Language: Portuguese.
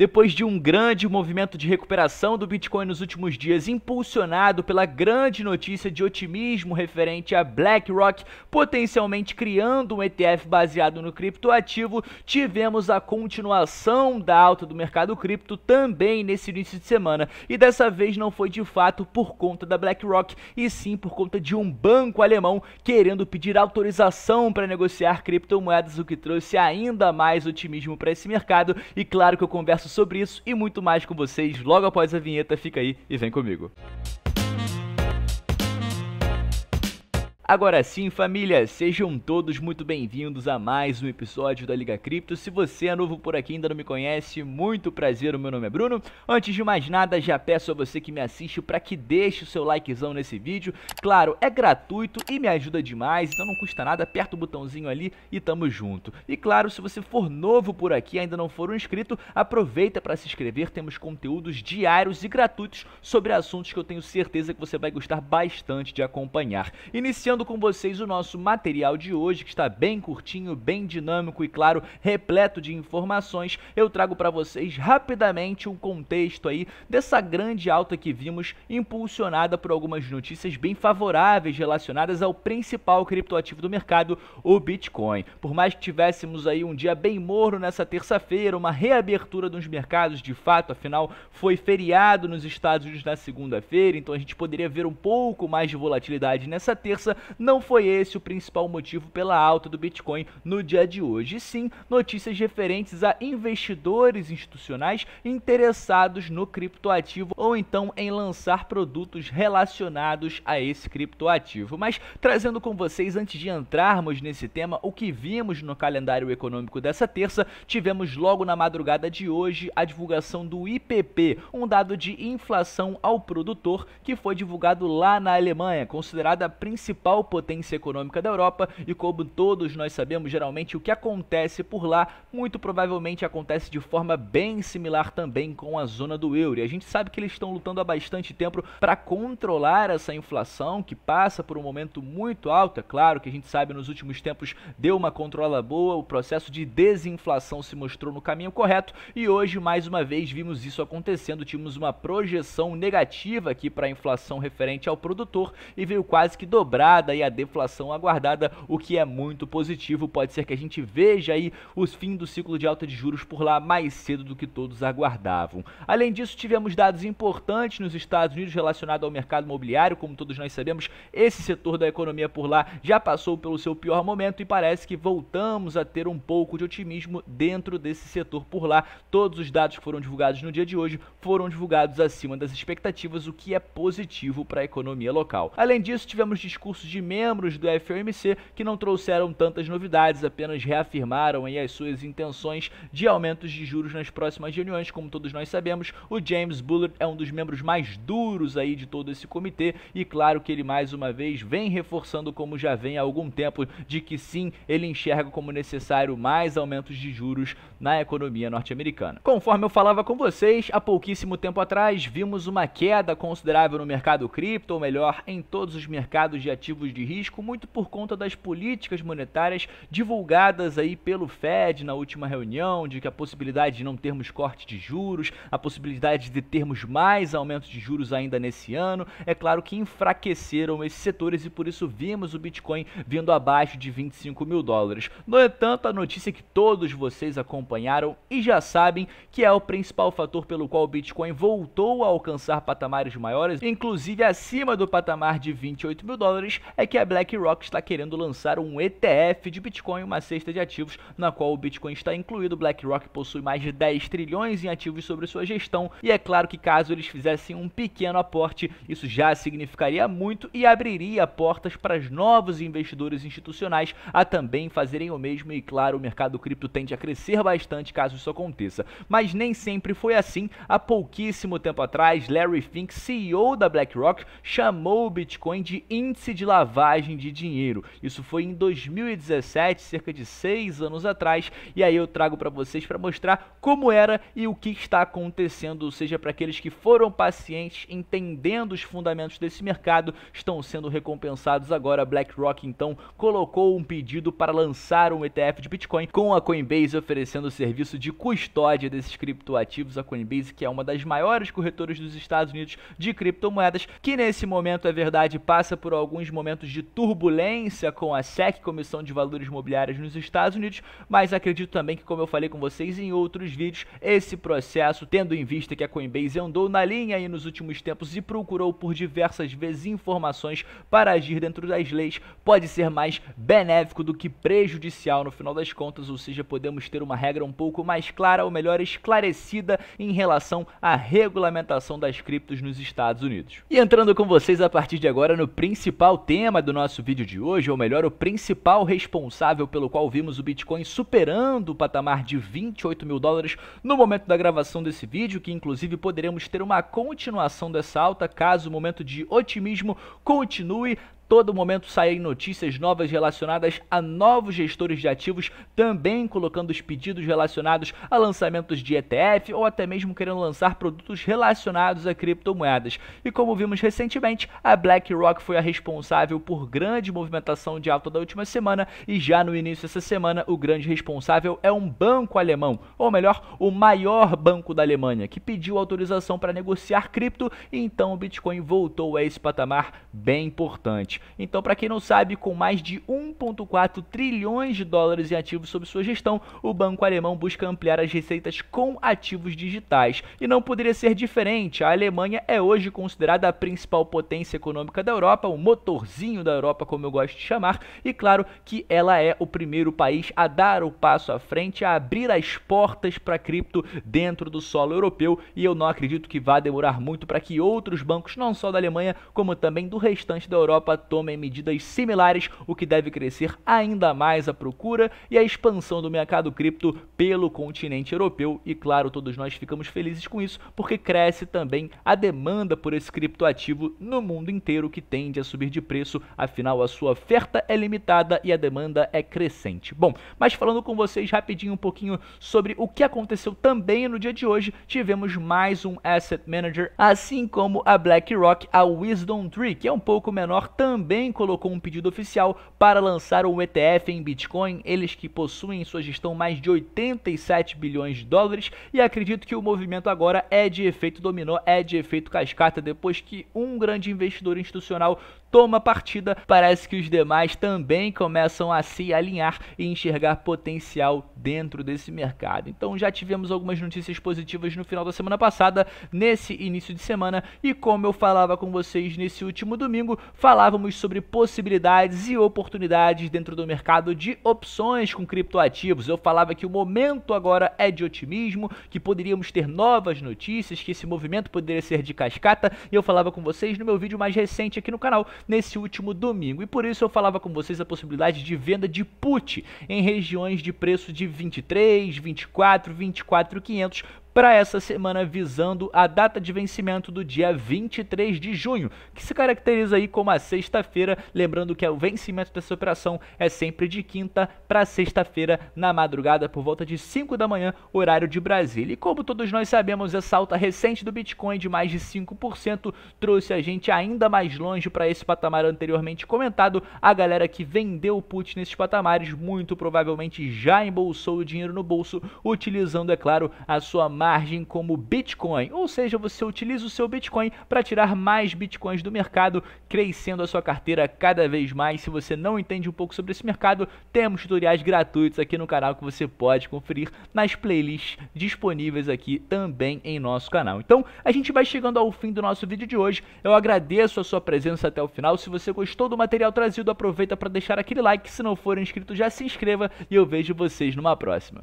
Depois de um grande movimento de recuperação do Bitcoin nos últimos dias, impulsionado pela grande notícia de otimismo referente a BlackRock potencialmente criando um ETF baseado no criptoativo, tivemos a continuação da alta do mercado cripto também nesse início de semana. E dessa vez não foi de fato por conta da BlackRock, e sim por conta de um banco alemão querendo pedir autorização para negociar criptomoedas, o que trouxe ainda mais otimismo para esse mercado. E claro que eu converso sobre isso e muito mais com vocês logo após a vinheta. Fica aí e vem comigo. Agora sim, família, sejam todos muito bem-vindos a mais um episódio da Liga Cripto. Se você é novo por aqui e ainda não me conhece, muito prazer, o meu nome é Bruno. Antes de mais nada, já peço a você que me assiste para que deixe o seu likezão nesse vídeo. Claro, é gratuito e me ajuda demais, então não custa nada, aperta o botãozinho ali e tamo junto. E claro, se você for novo por aqui e ainda não for um inscrito, aproveita para se inscrever, temos conteúdos diários e gratuitos sobre assuntos que eu tenho certeza que você vai gostar bastante de acompanhar. Iniciando com vocês o nosso material de hoje, que está bem curtinho, bem dinâmico e, claro, repleto de informações. Eu trago para vocês rapidamente um contexto aí dessa grande alta que vimos, impulsionada por algumas notícias bem favoráveis relacionadas ao principal criptoativo do mercado, o Bitcoin. Por mais que tivéssemos aí um dia bem morno nessa terça-feira, uma reabertura dos mercados de fato, afinal foi feriado nos Estados Unidos na segunda-feira, então a gente poderia ver um pouco mais de volatilidade nessa terça, não foi esse o principal motivo pela alta do Bitcoin no dia de hoje, e sim notícias referentes a investidores institucionais interessados no criptoativo ou então em lançar produtos relacionados a esse criptoativo. Mas trazendo com vocês, antes de entrarmos nesse tema, o que vimos no calendário econômico dessa terça, tivemos logo na madrugada de hoje a divulgação do IPP, um dado de inflação ao produtor que foi divulgado lá na Alemanha, considerada a principal principal potência econômica da Europa e como todos nós sabemos, geralmente o que acontece por lá muito provavelmente acontece de forma bem similar também com a zona do euro. E a gente sabe que eles estão lutando há bastante tempo para controlar essa inflação que passa por um momento muito alto, é claro que a gente sabe nos últimos tempos deu uma controla boa, o processo de desinflação se mostrou no caminho correto e hoje mais uma vez vimos isso acontecendo, tínhamos uma projeção negativa aqui para a inflação referente ao produtor e veio quase que dobrar e a deflação aguardada, o que é muito positivo. Pode ser que a gente veja aí os fim do ciclo de alta de juros por lá mais cedo do que todos aguardavam. Além disso, tivemos dados importantes nos Estados Unidos relacionados ao mercado imobiliário, como todos nós sabemos, esse setor da economia por lá já passou pelo seu pior momento e parece que voltamos a ter um pouco de otimismo dentro desse setor por lá. Todos os dados que foram divulgados no dia de hoje foram divulgados acima das expectativas, o que é positivo para a economia local. Além disso, tivemos discursos de membros do FOMC que não trouxeram tantas novidades, apenas reafirmaram aí as suas intenções de aumentos de juros nas próximas reuniões. Como todos nós sabemos, o James Bullard é um dos membros mais duros aí de todo esse comitê e claro que ele mais uma vez vem reforçando como já vem há algum tempo de que sim, ele enxerga como necessário mais aumentos de juros na economia norte-americana. Conforme eu falava com vocês, há pouquíssimo tempo atrás vimos uma queda considerável no mercado cripto, ou melhor, em todos os mercados de ativos ativos de risco, muito por conta das políticas monetárias divulgadas aí pelo Fed na última reunião, de que a possibilidade de não termos corte de juros, a possibilidade de termos mais aumentos de juros ainda nesse ano, é claro que enfraqueceram esses setores e por isso vimos o Bitcoin vindo abaixo de 25 mil dólares. No entanto, a notícia que todos vocês acompanharam e já sabem que é o principal fator pelo qual o Bitcoin voltou a alcançar patamares maiores, inclusive acima do patamar de 28 mil dólares, é que a BlackRock está querendo lançar um ETF de Bitcoin, uma cesta de ativos na qual o Bitcoin está incluído. BlackRock possui mais de 10 trilhões em ativos sobre sua gestão e é claro que caso eles fizessem um pequeno aporte, isso já significaria muito e abriria portas para novos investidores institucionais a também fazerem o mesmo e claro, o mercado cripto tende a crescer bastante caso isso aconteça. Mas nem sempre foi assim. Há pouquíssimo tempo atrás, Larry Fink, CEO da BlackRock, chamou o Bitcoin de índice de lavagem lavagem de dinheiro. Isso foi em 2017, cerca de seis anos atrás, e aí eu trago para vocês para mostrar como era e o que está acontecendo, ou seja, para aqueles que foram pacientes, entendendo os fundamentos desse mercado, estão sendo recompensados agora. A BlackRock então colocou um pedido para lançar um ETF de Bitcoin com a Coinbase oferecendo o serviço de custódia desses criptoativos. A Coinbase, que é uma das maiores corretoras dos Estados Unidos de criptomoedas, que nesse momento é verdade passa por alguns momentos momentos de turbulência com a SEC, Comissão de Valores Mobiliários nos Estados Unidos, mas acredito também que, como eu falei com vocês em outros vídeos, esse processo, tendo em vista que a Coinbase andou na linha aí nos últimos tempos e procurou por diversas vezes informações para agir dentro das leis, pode ser mais benéfico do que prejudicial no final das contas, ou seja, podemos ter uma regra um pouco mais clara, ou melhor, esclarecida em relação à regulamentação das criptos nos Estados Unidos. E entrando com vocês a partir de agora no principal tema tema do nosso vídeo de hoje, ou melhor, o principal responsável pelo qual vimos o Bitcoin superando o patamar de 28 mil dólares no momento da gravação desse vídeo, que inclusive poderemos ter uma continuação dessa alta caso o momento de otimismo continue todo momento saem notícias novas relacionadas a novos gestores de ativos, também colocando os pedidos relacionados a lançamentos de ETF ou até mesmo querendo lançar produtos relacionados a criptomoedas. E como vimos recentemente, a BlackRock foi a responsável por grande movimentação de alta da última semana e já no início dessa semana o grande responsável é um banco alemão, ou melhor, o maior banco da Alemanha, que pediu autorização para negociar cripto e então o Bitcoin voltou a esse patamar bem importante. Então, para quem não sabe, com mais de 1,4 trilhões de dólares em ativos sob sua gestão, o banco alemão busca ampliar as receitas com ativos digitais. E não poderia ser diferente. A Alemanha é hoje considerada a principal potência econômica da Europa, o motorzinho da Europa, como eu gosto de chamar, e claro que ela é o primeiro país a dar o passo à frente, a abrir as portas para cripto dentro do solo europeu, e eu não acredito que vá demorar muito para que outros bancos, não só da Alemanha, como também do restante da Europa, tomem medidas similares, o que deve crescer ainda mais a procura e a expansão do mercado cripto pelo continente europeu. E claro, todos nós ficamos felizes com isso, porque cresce também a demanda por esse criptoativo no mundo inteiro, que tende a subir de preço, afinal a sua oferta é limitada e a demanda é crescente. Bom, mas falando com vocês rapidinho um pouquinho sobre o que aconteceu também no dia de hoje, tivemos mais um asset manager, assim como a BlackRock, a Wisdom Tree, que é um pouco menor também também colocou um pedido oficial para lançar um ETF em Bitcoin, eles que possuem em sua gestão mais de 87 bilhões de dólares, e acredito que o movimento agora é de efeito dominó, é de efeito cascata, depois que um grande investidor institucional toma partida, parece que os demais também começam a se alinhar e enxergar potencial dentro desse mercado. Então já tivemos algumas notícias positivas no final da semana passada, nesse início de semana, e como eu falava com vocês nesse último domingo, falávamos sobre possibilidades e oportunidades dentro do mercado de opções com criptoativos. Eu falava que o momento agora é de otimismo, que poderíamos ter novas notícias, que esse movimento poderia ser de cascata, e eu falava com vocês no meu vídeo mais recente aqui no canal nesse último domingo. E por isso eu falava com vocês a possibilidade de venda de put em regiões de preço de 23, 24, 24,500 para essa semana visando a data de vencimento do dia 23 de junho, que se caracteriza aí como a sexta-feira, lembrando que é o vencimento dessa operação é sempre de quinta para sexta-feira na madrugada por volta de 5 da manhã, horário de Brasília. E como todos nós sabemos, essa alta recente do Bitcoin de mais de 5% trouxe a gente ainda mais longe para esse patamar anteriormente comentado. A galera que vendeu o put nesses patamares muito provavelmente já embolsou o dinheiro no bolso, utilizando, é claro, a sua margem como Bitcoin, ou seja, você utiliza o seu Bitcoin para tirar mais Bitcoins do mercado, crescendo a sua carteira cada vez mais. Se você não entende um pouco sobre esse mercado, temos tutoriais gratuitos aqui no canal que você pode conferir nas playlists disponíveis aqui também em nosso canal. Então, a gente vai chegando ao fim do nosso vídeo de hoje. Eu agradeço a sua presença até o final. Se você gostou do material trazido, aproveita para deixar aquele like. Se não for inscrito, já se inscreva e eu vejo vocês numa próxima.